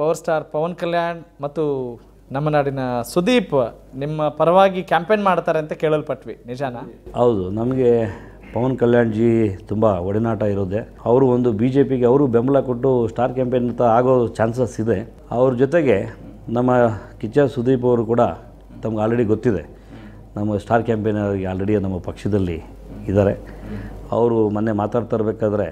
power star Pavan Kalyan ಮತ್ತು ನಮ್ಮ ನಾಡಿನ ಸುದೀಪ್ ನಿಮ್ಮ ಪರವಾಗಿ ಕ್ಯಾಂಪೇನ್ ಮಾಡ್ತಾರೆ ಅಂತ ಕೇಳಲ್ಪಟ್ವಿ ನಿಜಾನಾ ಹೌದು ನಮಗೆ ಪವನ್ ಕಲ್ಯಾಣ್ ಜಿ ತುಂಬ ಒಡನಾಟ ಇರೋದೆ ಅವರು ಒಂದು ಬಿ ಜೆ ಪಿಗೆ ಅವರು ಬೆಂಬಲ ಕೊಟ್ಟು ಸ್ಟಾರ್ ಕ್ಯಾಂಪೇನ್ ಅಂತ ಆಗೋ ಚಾನ್ಸಸ್ ಇದೆ ಅವ್ರ ಜೊತೆಗೆ ನಮ್ಮ ಕಿಚ್ಚ ಸುದೀಪ್ ಅವರು ಕೂಡ ತಮ್ಗೆ ಆಲ್ರೆಡಿ ಗೊತ್ತಿದೆ ನಮ್ಮ ಸ್ಟಾರ್ ಕ್ಯಾಂಪೇನರ್ಗೆ ಆಲ್ರೆಡಿ ನಮ್ಮ ಪಕ್ಷದಲ್ಲಿ ಇದ್ದಾರೆ ಅವರು ಮೊನ್ನೆ ಮಾತಾಡ್ತಾ ಇರಬೇಕಾದ್ರೆ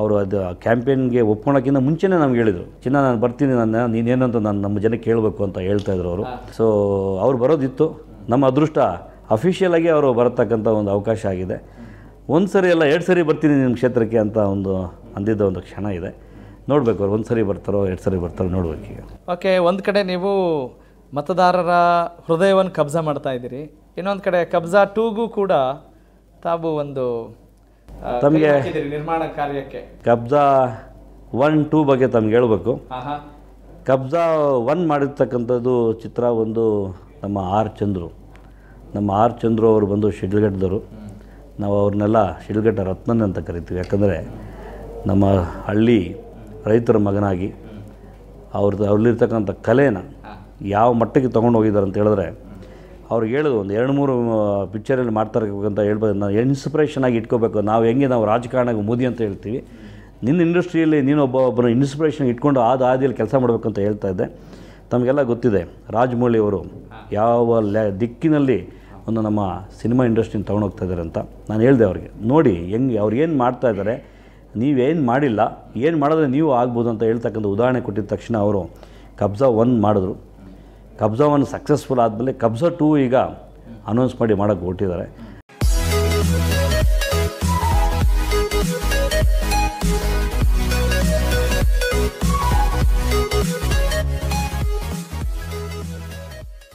ಅವರು ಅದು ಕ್ಯಾಂಪೇನ್ಗೆ ಒಪ್ಕೊಳಕ್ಕಿಂತ ಮುಂಚೆನೇ ನಮ್ಗೆ ಹೇಳಿದರು ಚಿನ್ನ ನಾನು ಬರ್ತೀನಿ ನನ್ನ ನೀನೇನಂತ ನಾನು ನಮ್ಮ ಜನಕ್ಕೆ ಕೇಳಬೇಕು ಅಂತ ಹೇಳ್ತಾ ಇದ್ರು ಅವರು ಸೊ ಅವ್ರು ಬರೋದಿತ್ತು ನಮ್ಮ ಅದೃಷ್ಟ ಅಫಿಷಿಯಲ್ ಆಗಿ ಅವರು ಬರತಕ್ಕಂಥ ಒಂದು ಅವಕಾಶ ಆಗಿದೆ ಒಂದು ಸರಿ ಅಲ್ಲ ಎರಡು ಸರಿ ಬರ್ತೀನಿ ನಿಮ್ಮ ಕ್ಷೇತ್ರಕ್ಕೆ ಅಂತ ಒಂದು ಅಂದಿದ್ದ ಒಂದು ಕ್ಷಣ ಇದೆ ನೋಡಬೇಕು ಅವ್ರು ಒಂದು ಸರಿ ಬರ್ತಾರೋ ಎರಡು ಸರಿ ಬರ್ತಾರೋ ನೋಡ್ಬೇಕು ಈಗ ಓಕೆ ಒಂದು ಕಡೆ ನೀವು ಮತದಾರರ ಹೃದಯವನ್ನು ಕಬ್ಜಾ ಮಾಡ್ತಾ ಇದ್ದೀರಿ ಇನ್ನೊಂದು ಕಡೆ ಕಬ್ಜಾ ಟೂಗೂ ಕೂಡ ತಾವು ಒಂದು ತಮಗೆ ನಿರ್ಮಾಣ ಕಾರ್ಯಕ್ಕೆ ಕಬ್ಜಾ ಒನ್ ಟೂ ಬಗ್ಗೆ ತಮ್ಗೆ ಹೇಳಬೇಕು ಕಬ್ಜಾ ಒನ್ ಮಾಡಿರ್ತಕ್ಕಂಥದ್ದು ಚಿತ್ರ ಒಂದು ನಮ್ಮ ಆರ್ ಚಂದ್ರು ನಮ್ಮ ಆರ್ ಚಂದ್ರು ಅವರು ಬಂದು ಶಿಡ್ಲಘಟ್ಟದವರು ನಾವು ಅವ್ರನ್ನೆಲ್ಲ ಶಿಡ್ಲಘಟ್ಟ ರತ್ನನ್ ಅಂತ ಕರಿತೀವಿ ಯಾಕಂದರೆ ನಮ್ಮ ಹಳ್ಳಿ ರೈತರ ಮಗನಾಗಿ ಅವ್ರದ್ದು ಅವ್ರಲ್ಲಿರ್ತಕ್ಕಂಥ ಕಲೆನ ಯಾವ ಮಟ್ಟಕ್ಕೆ ತೊಗೊಂಡು ಹೋಗಿದ್ದಾರೆ ಅಂತ ಹೇಳಿದ್ರೆ ಅವ್ರಿಗೆ ಹೇಳೋದು ಒಂದು ಎರಡು ಮೂರು ಪಿಕ್ಚರಲ್ಲಿ ಮಾಡ್ತಾ ಅಂತ ಹೇಳ್ಬೋದು ನಾವು ಇನ್ಸ್ಪಿರೇಷನ್ ಆಗಿ ಇಟ್ಕೋಬೇಕು ನಾವು ಹೆಂಗೆ ನಾವು ರಾಜಕಾರಣಕ್ಕೆ ಮೋದಿ ಅಂತ ಹೇಳ್ತೀವಿ ನಿನ್ನ ಇಂಡಸ್ಟ್ರಿಯಲ್ಲಿ ನೀನು ಒಬ್ಬ ಒಬ್ಬರು ಇನ್ಸ್ಪಿರೇಷನ್ ಇಟ್ಕೊಂಡು ಆ ಆದಿಯಲ್ಲಿ ಕೆಲಸ ಅಂತ ಹೇಳ್ತಾ ಇದ್ದೆ ತಮಗೆಲ್ಲ ಗೊತ್ತಿದೆ ರಾಜಮೌಳಿ ಅವರು ಯಾವ ಲೆ ದಿಕ್ಕಿನಲ್ಲಿ ಒಂದು ನಮ್ಮ ಸಿನಿಮಾ ಇಂಡಸ್ಟ್ರಿನ ತೊಗೊಂಡೋಗ್ತಾ ಇದ್ದಾರೆ ಅಂತ ನಾನು ಹೇಳಿದೆ ಅವ್ರಿಗೆ ನೋಡಿ ಹೆಂಗೆ ಅವ್ರು ಏನು ಮಾಡ್ತಾಯಿದ್ದಾರೆ ನೀವೇನು ಮಾಡಿಲ್ಲ ಏನು ಮಾಡಿದ್ರೆ ನೀವು ಆಗ್ಬೋದು ಅಂತ ಹೇಳ್ತಕ್ಕಂಥ ಉದಾಹರಣೆ ಕೊಟ್ಟಿದ ತಕ್ಷಣ ಅವರು ಕಬ್ಜಾ ಒನ್ ಮಾಡಿದ್ರು ಕಬ್ಜಾ ಒನ್ ಸಕ್ಸಸ್ಫುಲ್ ಆದಮೇಲೆ ಕಬ್ಜಾ ಟೂ ಈಗ ಅನೌನ್ಸ್ ಮಾಡಿ ಮಾಡೋಕ್ಕೆ ಹೊರಟಿದ್ದಾರೆ